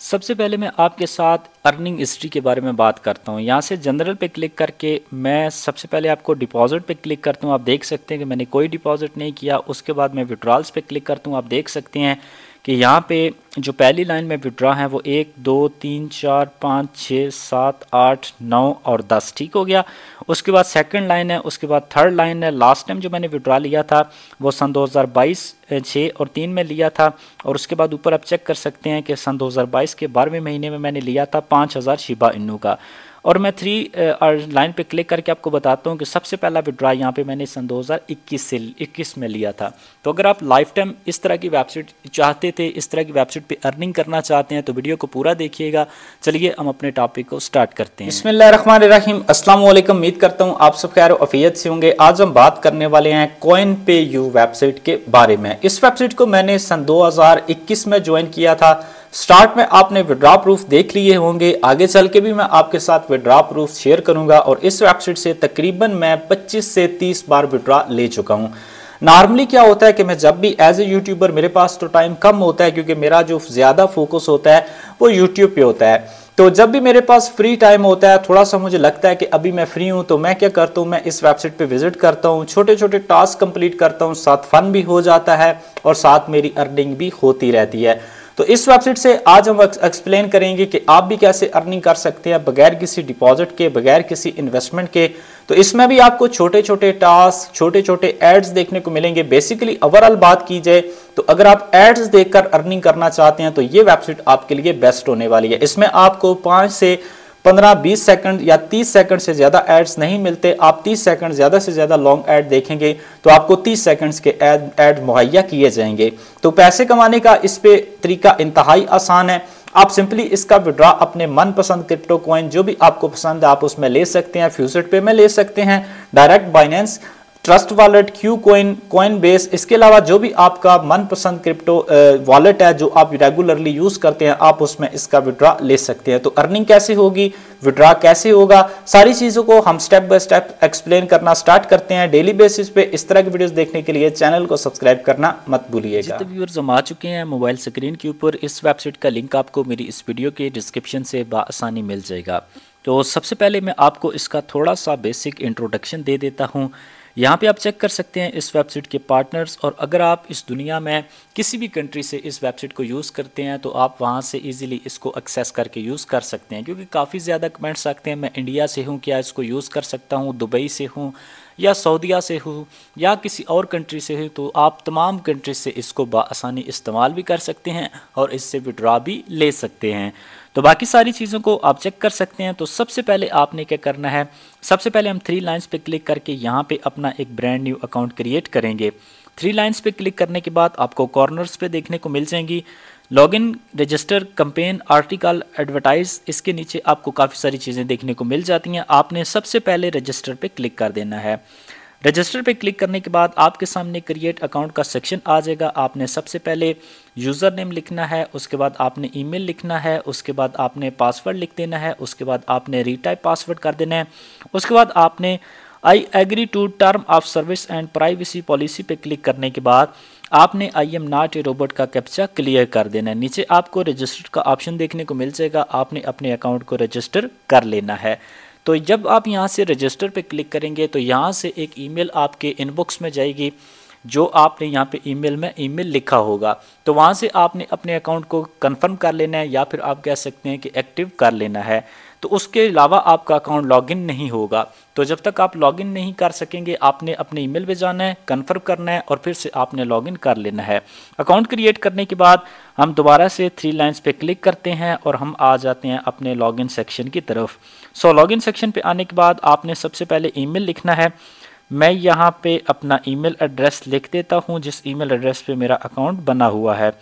सबसे पहले मैं आपके साथ अर्निंग हिस्ट्री के बारे में बात करता हूँ यहाँ से जनरल पे क्लिक करके मैं सबसे पहले आपको डिपॉजिट पे क्लिक करता हूँ आप देख सकते हैं कि मैंने कोई डिपॉजिट नहीं किया उसके बाद मैं विड्रॉल्स पे क्लिक करता हूँ आप देख सकते हैं कि यहाँ पे जो पहली लाइन में विड्रा है वो एक दो तीन चार पाँच छः सात आठ नौ और दस ठीक हो गया उसके बाद सेकंड लाइन है उसके बाद थर्ड लाइन है लास्ट टाइम जो मैंने विड्रा लिया था वो सन 2022 छः और तीन में लिया था और उसके बाद ऊपर आप चेक कर सकते हैं कि सन 2022 के बारहवें महीने में मैंने लिया था पाँच हज़ार शिबा इन्नू का और मैं थ्री लाइन uh, पे क्लिक करके आपको बताता हूँ कि सबसे पहला विड्रा यहाँ पे मैंने सन 2021 से 21 में लिया था तो अगर आप लाइफ टाइम इस तरह की वेबसाइट चाहते थे इस तरह की वेबसाइट पे अर्निंग करना चाहते हैं तो वीडियो को पूरा देखिएगा चलिए हम अपने टॉपिक को स्टार्ट करते हैं इसमें रहीम अस्सलाम उम्मीद करता हूँ आप सब खैर अफियत से होंगे आज हम बात करने वाले हैं कॉइन पे यू वेबसाइट के बारे में इस वेबसाइट को मैंने सन दो में ज्वाइन किया था स्टार्ट में आपने विड्रॉ प्रूफ देख लिए होंगे आगे चल के भी मैं आपके साथ विड्रॉ प्रूफ शेयर करूंगा और इस वेबसाइट से तकरीबन मैं 25 से 30 बार विड्रॉ ले चुका हूं नॉर्मली क्या होता है कि मैं जब भी एज ए यूट्यूबर मेरे पास तो टाइम कम होता है क्योंकि मेरा जो ज़्यादा फोकस होता है वो यूट्यूब पे होता है तो जब भी मेरे पास फ्री टाइम होता है थोड़ा सा मुझे लगता है कि अभी मैं फ्री हूं तो मैं क्या करता हूं मैं इस वेबसाइट पे विजिट करता हूं छोटे छोटे टास्क कंप्लीट करता हूं साथ फन भी हो जाता है और साथ मेरी अर्निंग भी होती रहती है तो इस वेबसाइट से आज हम एक्सप्लेन करेंगे कि आप भी कैसे अर्निंग कर सकते हैं बगैर किसी डिपॉजिट के बगैर किसी इन्वेस्टमेंट के तो इसमें भी आपको छोटे छोटे टास्क छोटे छोटे एड्स देखने को मिलेंगे बेसिकली ओवरऑल बात की जाए तो अगर आप एड्स देखकर अर्निंग करना चाहते हैं तो ये वेबसाइट आपके लिए बेस्ट होने वाली है इसमें आपको पांच से 15, 20 सेकंड या 30 सेकंड से ज़्यादा एड्स नहीं मिलते आप 30 सेकंड ज़्यादा से ज़्यादा लॉन्ग एड देखेंगे तो आपको 30 सेकंड्स के एड एड मुहैया किए जाएंगे तो पैसे कमाने का इस पे तरीका इंतहाई आसान है आप सिंपली इसका विड्रॉ अपने मनपसंद क्रिप्टो कॉइन जो भी आपको पसंद है आप उसमें ले सकते हैं फ्यूचर पे में ले सकते हैं डायरेक्ट बाइनेंस ट्रस्ट वॉलेट क्यू कोइन कोइन बेस इसके अलावा जो भी आपका मनपसंद क्रिप्टो वॉलेट है जो आप रेगुलरली यूज करते हैं आप उसमें इसका विड्रा ले सकते हैं तो अर्निंग कैसे होगी विड्रा कैसे होगा सारी चीज़ों को हम स्टेप बाय स्टेप एक्सप्लेन करना स्टार्ट करते हैं डेली बेसिस पे इस तरह की वीडियोस देखने के लिए चैनल को सब्सक्राइब करना मत भूलिएगा व्यूअर्स हम आ चुके हैं मोबाइल स्क्रीन के ऊपर इस वेबसाइट का लिंक आपको मेरी इस वीडियो के डिस्क्रिप्शन से आसानी मिल जाएगा तो सबसे पहले मैं आपको इसका थोड़ा सा बेसिक इंट्रोडक्शन दे देता हूँ यहाँ पे आप चेक कर सकते हैं इस वेबसाइट के पार्टनर्स और अगर आप इस दुनिया में किसी भी कंट्री से इस वेबसाइट को यूज़ करते हैं तो आप वहाँ से इजीली इसको एक्सेस करके यूज़ कर सकते हैं क्योंकि काफ़ी ज़्यादा कमेंट्स आते हैं मैं इंडिया से हूँ क्या इसको यूज़ कर सकता हूँ दुबई से हूँ या सऊदिया से हो या किसी और कंट्री से हो तो आप तमाम कंट्री से इसको बसानी इस्तेमाल भी कर सकते हैं और इससे विड्रा भी ले सकते हैं तो बाकी सारी चीज़ों को आप चेक कर सकते हैं तो सबसे पहले आपने क्या करना है सबसे पहले हम थ्री लाइन्स पर क्लिक करके यहाँ पर अपना एक ब्रांड न्यू अकाउंट क्रिएट करेंगे थ्री लाइन्स पे क्लिक करने के बाद आपको कॉर्नर्स पे देखने को मिल जाएंगी login register campaign article advertise इसके नीचे आपको काफ़ी सारी चीज़ें देखने को मिल जाती हैं आपने सबसे पहले रजिस्टर पे क्लिक कर देना है रजिस्टर पे क्लिक करने के बाद आपके सामने क्रिएट अकाउंट का सेक्शन आ जाएगा आपने सबसे पहले यूज़र नेम लिखना है उसके बाद आपने ईमेल लिखना है उसके बाद आपने पासवर्ड लिख देना है उसके बाद आपने रीटाइप पासवर्ड कर देना है उसके बाद आपने I agree to term of service and privacy policy पे क्लिक करने के बाद आपने I am not a robot का कैप्चा क्लियर कर देना है नीचे आपको रजिस्टर का ऑप्शन देखने को मिल जाएगा आपने अपने अकाउंट को रजिस्टर कर लेना है तो जब आप यहाँ से रजिस्टर पे क्लिक करेंगे तो यहाँ से एक ईमेल आपके इनबॉक्स में जाएगी जो आपने यहाँ पे ईमेल में ईमेल लिखा होगा तो वहाँ से आपने अपने अकाउंट को कंफर्म कर लेना है या फिर आप कह सकते हैं कि एक्टिव कर लेना है तो उसके अलावा आपका अकाउंट लॉगिन नहीं होगा तो जब तक आप लॉगिन नहीं कर सकेंगे आपने अपने ईमेल पे जाना है कन्फर्म करना है और फिर से आपने लॉगिन कर लेना है अकाउंट क्रिएट करने के बाद हम दोबारा से थ्री लाइन्स पे क्लिक करते हैं और हम आ जाते हैं अपने लॉगिन सेक्शन की तरफ सो लॉगिन सेक्शन पे आने के बाद आपने सबसे पहले ईमेल लिखना है मैं यहाँ पर अपना ई एड्रेस लिख देता हूँ जिस ई एड्रेस पर मेरा अकाउंट बना हुआ है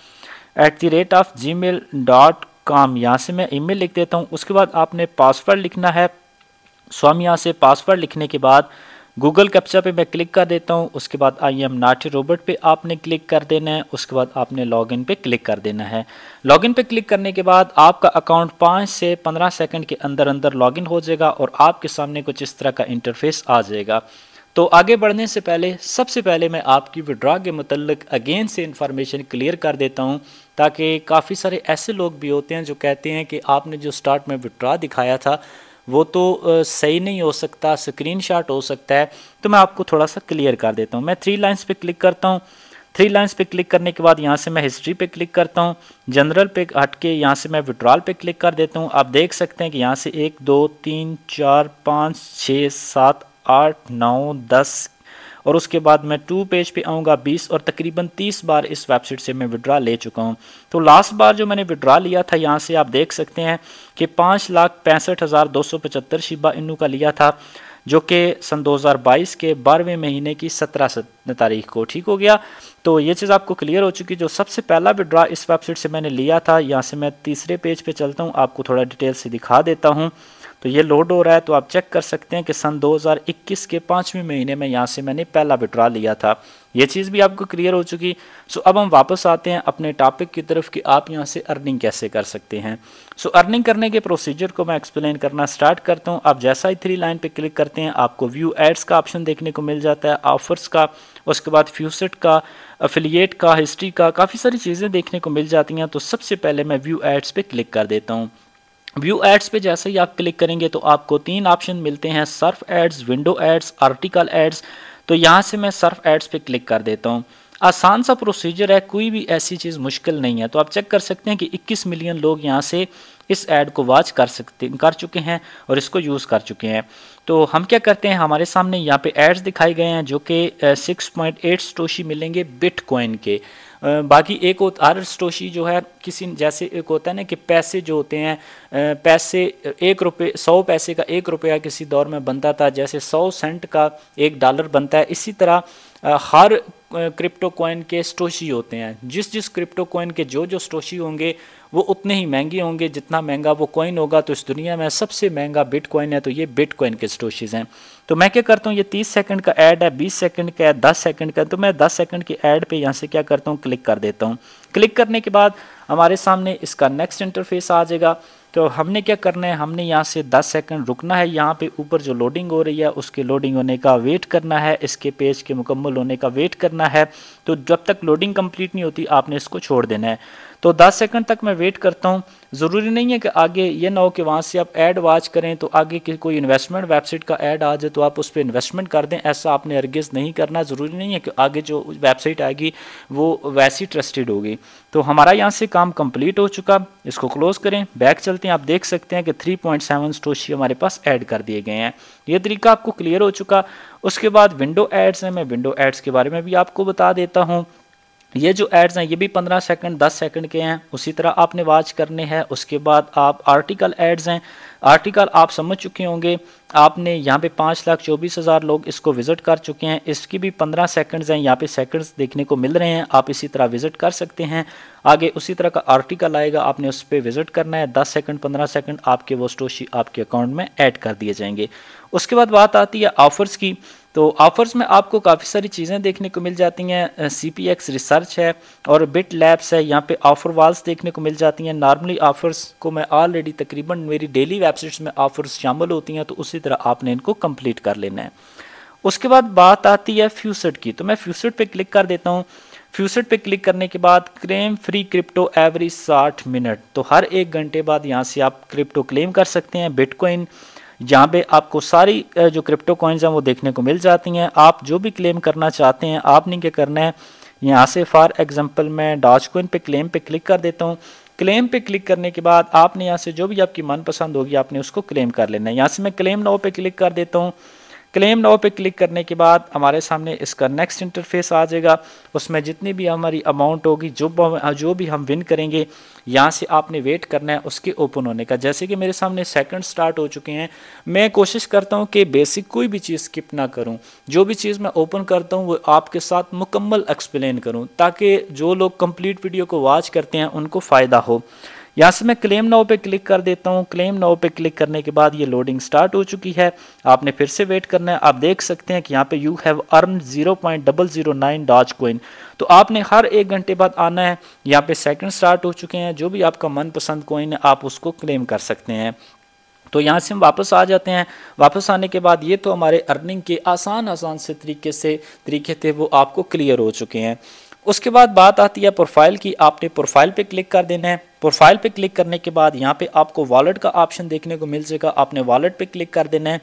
at the rate of Gmail dot com यहाँ से मैं ईमेल लिख देता हूँ उसके बाद आपने पासवर्ड लिखना है स्वामी यहाँ से पासवर्ड लिखने के बाद गूगल कैप्चा पे मैं क्लिक कर देता हूँ उसके बाद आई एम नाटी रोबोट पे आपने क्लिक कर देना है उसके बाद आपने लॉगिन पे क्लिक कर देना है लॉगिन पे क्लिक करने के बाद आपका अकाउंट पाँच से पंद्रह सेकंड के अंदर अंदर लॉगिन हो जाएगा और आपके सामने कुछ इस तरह का इंटरफेस आ जाएगा तो आगे बढ़ने से पहले सबसे पहले मैं आपकी विड्रा के मतलब अगेन से इन्फॉर्मेशन क्लियर कर देता हूँ ताकि काफ़ी सारे ऐसे लोग भी होते हैं जो कहते हैं कि आपने जो स्टार्ट में विड्रा दिखाया था वो तो सही नहीं हो सकता स्क्रीनशॉट हो सकता है तो मैं आपको थोड़ा सा क्लियर कर देता हूँ मैं थ्री लाइन्स पे क्लिक करता हूँ थ्री लाइन्स पे क्लिक करने के बाद यहाँ से मैं हिस्ट्री पे क्लिक करता हूँ जनरल पे हट के यहाँ से मैं विड्रॉल पे क्लिक कर देता हूँ आप देख सकते हैं कि यहाँ से एक दो तीन चार पाँच छः सात आठ नौ दस और उसके बाद मैं टू पेज पे आऊँगा बीस और तकरीबन तीस बार इस वेबसाइट से मैं विड्रा ले चुका हूँ तो लास्ट बार जो मैंने विड्रा लिया था यहाँ से आप देख सकते हैं कि पाँच लाख पैंसठ हज़ार दो सौ पचहत्तर शिबा इनू का लिया था जो कि सन 2022 के बारहवें महीने की सत्रह तारीख को ठीक हो गया तो ये चीज़ आपको क्लियर हो चुकी जो सबसे पहला विड्रा इस वेबसाइट से मैंने लिया था यहाँ से मैं तीसरे पेज पर चलता हूँ आपको थोड़ा डिटेल से दिखा देता हूँ तो ये लोड हो रहा है तो आप चेक कर सकते हैं कि सन 2021 के पाँचवें महीने में यहाँ से मैंने पहला विड्रा लिया था ये चीज़ भी आपको क्लियर हो चुकी सो अब हम वापस आते हैं अपने टॉपिक की तरफ कि आप यहाँ से अर्निंग कैसे कर सकते हैं सो अर्निंग करने के प्रोसीजर को मैं एक्सप्लेन करना स्टार्ट करता हूँ आप जैसा ही थ्री लाइन पर क्लिक करते हैं आपको व्यू एड्स का ऑप्शन देखने को मिल जाता है ऑफर्स का उसके बाद फ्यूसेट का अफिलियट का हिस्ट्री का काफ़ी सारी चीज़ें देखने को मिल जाती हैं तो सबसे पहले मैं व्यू एड्स पर क्लिक कर देता हूँ व्यू एड्स पे जैसे ही आप क्लिक करेंगे तो आपको तीन ऑप्शन मिलते हैं surf ads window ads article ads तो यहाँ से मैं सर्फ एड्स पे क्लिक कर देता हूँ आसान सा प्रोसीजर है कोई भी ऐसी चीज़ मुश्किल नहीं है तो आप चेक कर सकते हैं कि 21 मिलियन लोग यहाँ से इस एड को वॉच कर सकते कर चुके हैं और इसको यूज़ कर चुके हैं तो हम क्या करते हैं हमारे सामने यहाँ पे एड्स दिखाए गए हैं जो कि सिक्स पॉइंट एट स्टोशी मिलेंगे बिटकॉइन के बाकी एक हर स्टोशी जो है किसी जैसे एक होता है ना कि पैसे जो होते हैं पैसे एक रुपये सौ पैसे का एक रुपया किसी दौर में बनता था जैसे सौ सेंट का एक डॉलर बनता है इसी तरह हर क्रिप्टो कॉइन के स्टोशी होते हैं जिस जिस क्रिप्टो कॉइन के जो जो स्टोशी होंगे वो उतने ही महंगे होंगे जितना महंगा वो कॉइन होगा तो इस दुनिया में सबसे महंगा बिटकॉइन है तो ये बिटकॉइन के स्टोशीज़ हैं तो मैं क्या करता हूँ ये तीस सेकंड का ऐड है बीस सेकंड का है दस सेकंड का है तो मैं दस सेकंड की ऐड पे यहाँ से क्या करता हूँ क्लिक कर देता हूँ क्लिक करने के बाद हमारे सामने इसका नेक्स्ट इंटरफेस आ जाएगा तो हमने क्या करना है हमने यहाँ से 10 सेकंड रुकना है यहाँ पे ऊपर जो लोडिंग हो रही है उसके लोडिंग होने का वेट करना है इसके पेज के मुकम्मल होने का वेट करना है तो जब तक लोडिंग कंप्लीट नहीं होती आपने इसको छोड़ देना है तो 10 सेकंड तक मैं वेट करता हूँ ज़रूरी नहीं है कि आगे ये ना हो कि वहाँ से आप ऐड वाच करें तो आगे की कोई इन्वेस्टमेंट वेबसाइट का ऐड आ जाए तो आप उस पर इन्वेस्टमेंट कर दें ऐसा आपने अर्गेज नहीं करना ज़रूरी नहीं है कि आगे जो वेबसाइट आएगी वो वैसी ट्रस्टेड होगी तो हमारा यहाँ से काम कंप्लीट हो चुका इसको क्लोज़ करें बैक चलते हैं आप देख सकते हैं कि थ्री पॉइंट सेवन स्टोशी हमारे पास ऐड कर दिए गए हैं ये तरीका आपको क्लियर हो चुका उसके बाद विंडो एड्स हैं मैं विंडो एड्स के बारे में भी आपको बता देता हूँ ये जो एड्स हैं ये भी 15 सेकंड 10 सेकंड के हैं उसी तरह आपने वाच करने हैं उसके बाद आप आर्टिकल एड्स हैं आर्टिकल आप समझ चुके होंगे आपने यहाँ पे पाँच लाख चौबीस हज़ार लोग इसको विज़िट कर चुके हैं इसकी भी पंद्रह सेकंड्स हैं यहाँ पे सेकंड्स देखने को मिल रहे हैं आप इसी तरह विज़िट कर सकते हैं आगे उसी तरह का आर्टिकल आएगा आपने उस पर विज़िट करना है दस सेकेंड पंद्रह सेकेंड आपके वो स्टोशी आपके अकाउंट में ऐड कर दिए जाएंगे उसके बाद बात आती है ऑफ़र्स की तो ऑफर्स में आपको काफ़ी सारी चीज़ें देखने को मिल जाती हैं सी पी एक्स रिसर्च है और बिट लैब्स है यहाँ पे ऑफर वाल्स देखने को मिल जाती हैं नॉर्मली ऑफर्स को मैं ऑलरेडी तकरीबन मेरी डेली वेबसाइट्स में ऑफर्स शामिल होती हैं तो उसी तरह आपने इनको कंप्लीट कर लेना है उसके बाद बात आती है फ्यूसेट की तो मैं फ्यूसेट पर क्लिक कर देता हूँ फ्यूसेट पर क्लिक करने के बाद क्लेम फ्री क्रिप्टो एवरी साठ मिनट तो हर एक घंटे बाद यहाँ से आप क्रिप्टो क्लेम कर सकते हैं बिटकॉइन यहाँ पे आपको सारी जो क्रिप्टो कॉइन्स हैं वो देखने को मिल जाती हैं आप जो भी क्लेम करना चाहते हैं आपने क्या करना है यहाँ से फॉर एग्जांपल मैं डॉज कोइन पे क्लेम पे क्लिक कर देता हूँ क्लेम पे क्लिक करने के बाद आपने यहाँ से जो भी आपकी मनपसंद होगी आपने उसको क्लेम कर लेना है यहाँ से मैं क्लेम नाव पे क्लिक कर देता हूँ क्लेम नाउ पे क्लिक करने के बाद हमारे सामने इसका नेक्स्ट इंटरफेस आ जाएगा उसमें जितनी भी हमारी अमाउंट होगी जो जो भी हम विन करेंगे यहाँ से आपने वेट करना है उसके ओपन होने का जैसे कि मेरे सामने सेकंड स्टार्ट हो चुके हैं मैं कोशिश करता हूँ कि बेसिक कोई भी चीज़ स्किप ना करूँ जो भी चीज़ मैं ओपन करता हूँ वो आपके साथ मुकम्मल एक्सप्लेन करूँ ताकि जो लोग कम्प्लीट वीडियो को वॉच करते हैं उनको फ़ायदा हो यहाँ से मैं क्लेम नाव पे क्लिक कर देता हूँ क्लेम नाव पे क्लिक करने के बाद ये लोडिंग स्टार्ट हो चुकी है आपने फिर से वेट करना है आप देख सकते हैं कि यहाँ पे you have earn zero point double zero nine Dogecoin तो आपने हर एक घंटे बाद आना है यहाँ पे सेकंड स्टार्ट हो चुके हैं जो भी आपका मनपसंद कोइन है आप उसको क्लेम कर सकते हैं तो यहाँ से हम वापस आ जाते हैं वापस आने के बाद ये तो हमारे अर्निंग के आसान आसान से तरीके से तरीके थे वो आपको क्लियर हो चुके हैं उसके बाद बात आती है प्रोफाइल की आपने प्रोफाइल पे क्लिक कर देना है प्रोफाइल पे क्लिक करने के बाद यहाँ पे आपको वॉलेट का ऑप्शन देखने को मिल जाएगा आपने वॉलेट पे क्लिक कर देना है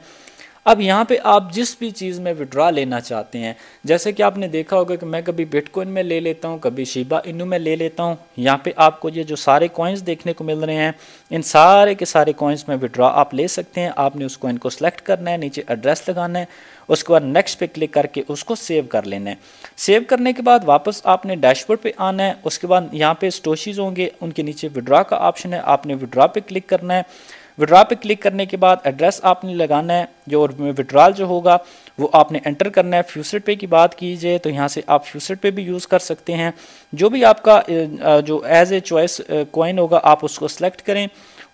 अब यहाँ पे आप जिस भी चीज़ में विड्रा लेना चाहते हैं जैसे कि आपने देखा होगा कि मैं कभी बिटकॉइन में ले लेता हूँ कभी शिबा इनू में ले लेता हूँ यहाँ पे आपको ये जो सारे कॉइन्स देखने को मिल रहे हैं इन सारे के सारे कॉइन्स में विड्रा आप ले सकते हैं आपने उस कॉइन को सिलेक्ट करना है नीचे एड्रेस लगाना है उसके बाद नेक्स्ट पे क्लिक करके उसको सेव कर लेना है सेव करने के बाद वापस आपने डैशबोर्ड पे आना है उसके बाद यहाँ पे स्टोशीज होंगे उनके नीचे विड्रा का ऑप्शन है आपने विड्रा पे क्लिक करना है विड्रा पे क्लिक करने के बाद एड्रेस आपने लगाना है जो विड्रॉल जो होगा वो आपने एंटर करना है फ्यूसेट पे की बात कीजिए तो यहाँ से आप फ्यूसेट पे भी यूज़ कर सकते हैं जो भी आपका जो एज ए चॉइस कॉइन होगा आप उसको सेलेक्ट करें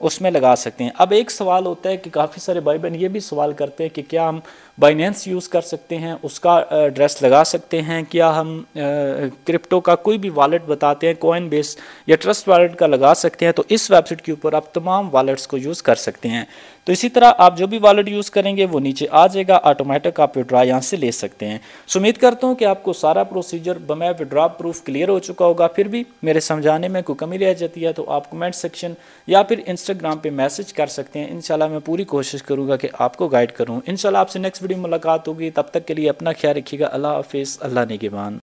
उसमें लगा सकते हैं अब एक सवाल होता है कि काफ़ी सारे भाई बहन ये भी सवाल करते हैं कि क्या हम बाइनेंस यूज़ कर सकते हैं उसका एड्रेस लगा सकते हैं क्या हम क्रिप्टो का कोई भी वॉलेट बताते हैं कॉइन बेस या ट्रस्ट वॉलेट का लगा सकते हैं तो इस वेबसाइट के ऊपर आप तमाम वॉलेट्स को यूज़ कर सकते हैं तो इसी तरह आप जो भी वॉलेट यूज़ करेंगे वो नीचे आ जाएगा ऑटोमेटिक आप विड्रा यहाँ से ले सकते हैं सो उम्मीद करता हूँ कि आपको सारा प्रोसीजर बमै विड्रा प्रूफ क्लियर हो चुका होगा फिर भी मेरे समझाने में कोई कमी रह जाती है तो आप कमेंट सेक्शन या फिर इंस्टाग्राम पर मैसेज कर सकते हैं शाला मैं पूरी कोशिश करूँगा कि आपको गाइड करूँ इनशाला आपसे नेक्स्ट वीडियो मुलाकात होगी तब तक के लिए अपना ख्याल रखिएगा अल्लाह हाफिज़ अल्लाह नेगेबान